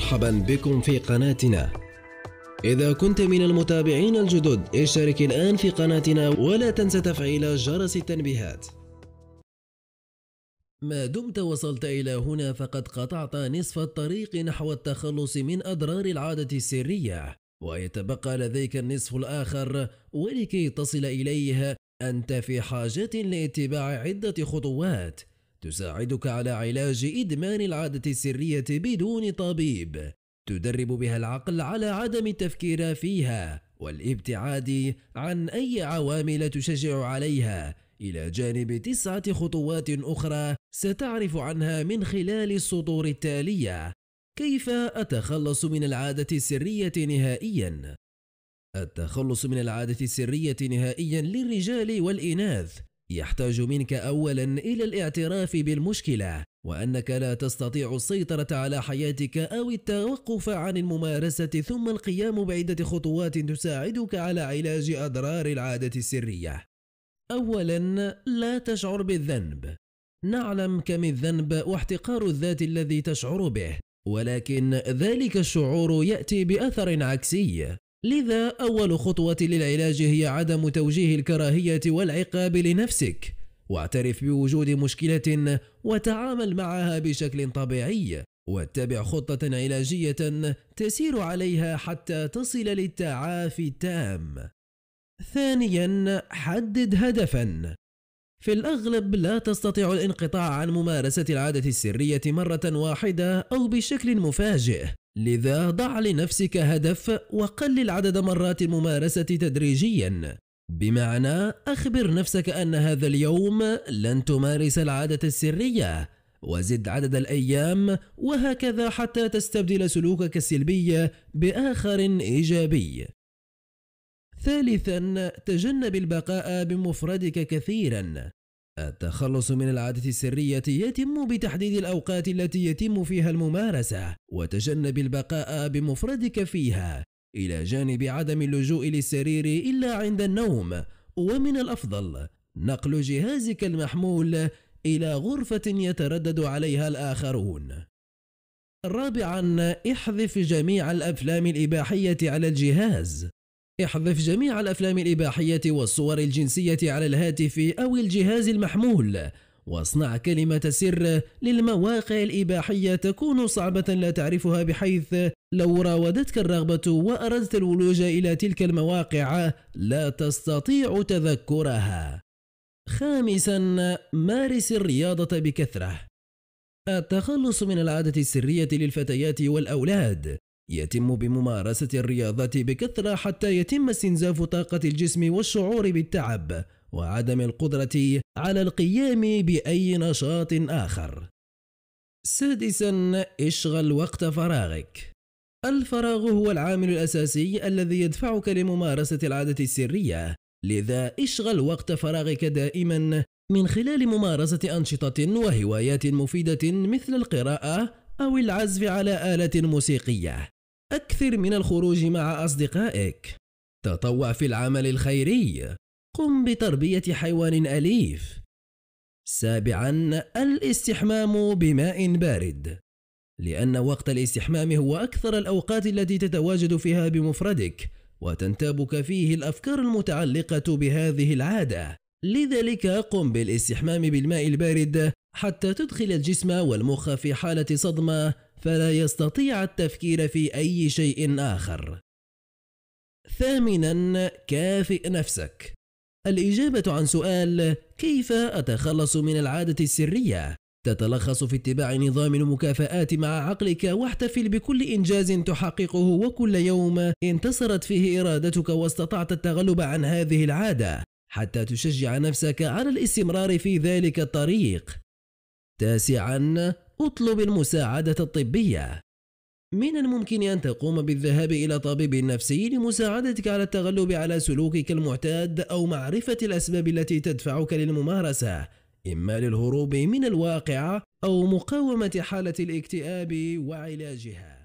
مرحبا بكم في قناتنا إذا كنت من المتابعين الجدد اشترك الآن في قناتنا ولا تنسى تفعيل جرس التنبيهات ما دمت وصلت إلى هنا فقد قطعت نصف الطريق نحو التخلص من أضرار العادة السرية ويتبقى لديك النصف الآخر ولكي تصل إليه أنت في حاجة لاتباع عدة خطوات تساعدك على علاج إدمان العادة السرية بدون طبيب تدرب بها العقل على عدم التفكير فيها والابتعاد عن أي عوامل تشجع عليها إلى جانب تسعة خطوات أخرى ستعرف عنها من خلال السطور التالية كيف أتخلص من العادة السرية نهائيا؟ التخلص من العادة السرية نهائيا للرجال والإناث يحتاج منك اولا الى الاعتراف بالمشكله وانك لا تستطيع السيطره على حياتك او التوقف عن الممارسه ثم القيام بعده خطوات تساعدك على علاج اضرار العاده السريه اولا لا تشعر بالذنب نعلم كم الذنب واحتقار الذات الذي تشعر به ولكن ذلك الشعور ياتي باثر عكسي لذا أول خطوة للعلاج هي عدم توجيه الكراهية والعقاب لنفسك واعترف بوجود مشكلة وتعامل معها بشكل طبيعي واتبع خطة علاجية تسير عليها حتى تصل للتعافي التام ثانيا حدد هدفا في الأغلب لا تستطيع الانقطاع عن ممارسة العادة السرية مرة واحدة أو بشكل مفاجئ لذا ضع لنفسك هدف وقلل عدد مرات الممارسة تدريجيا بمعنى أخبر نفسك أن هذا اليوم لن تمارس العادة السرية وزد عدد الأيام وهكذا حتى تستبدل سلوكك السلبي بآخر إيجابي ثالثا تجنب البقاء بمفردك كثيرا التخلص من العادة السرية يتم بتحديد الأوقات التي يتم فيها الممارسة وتجنب البقاء بمفردك فيها إلى جانب عدم اللجوء للسرير إلا عند النوم ومن الأفضل نقل جهازك المحمول إلى غرفة يتردد عليها الآخرون رابعا احذف جميع الأفلام الإباحية على الجهاز احذف جميع الأفلام الإباحية والصور الجنسية على الهاتف أو الجهاز المحمول واصنع كلمة سر للمواقع الإباحية تكون صعبة لا تعرفها بحيث لو راودتك الرغبة وأردت الولوج إلى تلك المواقع لا تستطيع تذكرها. خامسا مارس الرياضة بكثرة التخلص من العادة السرية للفتيات والأولاد يتم بممارسة الرياضة بكثرة حتى يتم استنزاف طاقة الجسم والشعور بالتعب وعدم القدرة على القيام بأي نشاط آخر. سادسا اشغل وقت فراغك الفراغ هو العامل الأساسي الذي يدفعك لممارسة العادة السرية لذا اشغل وقت فراغك دائما من خلال ممارسة أنشطة وهوايات مفيدة مثل القراءة أو العزف على آلة موسيقية أكثر من الخروج مع أصدقائك تطوع في العمل الخيري قم بتربية حيوان أليف سابعا الاستحمام بماء بارد لأن وقت الاستحمام هو أكثر الأوقات التي تتواجد فيها بمفردك وتنتابك فيه الأفكار المتعلقة بهذه العادة لذلك قم بالاستحمام بالماء البارد حتى تدخل الجسم والمخ في حالة صدمة فلا يستطيع التفكير في أي شيء آخر. ثامنا كافئ نفسك. الإجابة عن سؤال كيف أتخلص من العادة السرية تتلخص في اتباع نظام المكافآت مع عقلك واحتفل بكل إنجاز تحققه وكل يوم انتصرت فيه إرادتك واستطعت التغلب عن هذه العادة حتى تشجع نفسك على الاستمرار في ذلك الطريق. تاسعا اطلب المساعدة الطبية من الممكن أن تقوم بالذهاب إلى طبيب نفسي لمساعدتك على التغلب على سلوكك المعتاد أو معرفة الأسباب التي تدفعك للممارسة إما للهروب من الواقع أو مقاومة حالة الاكتئاب وعلاجها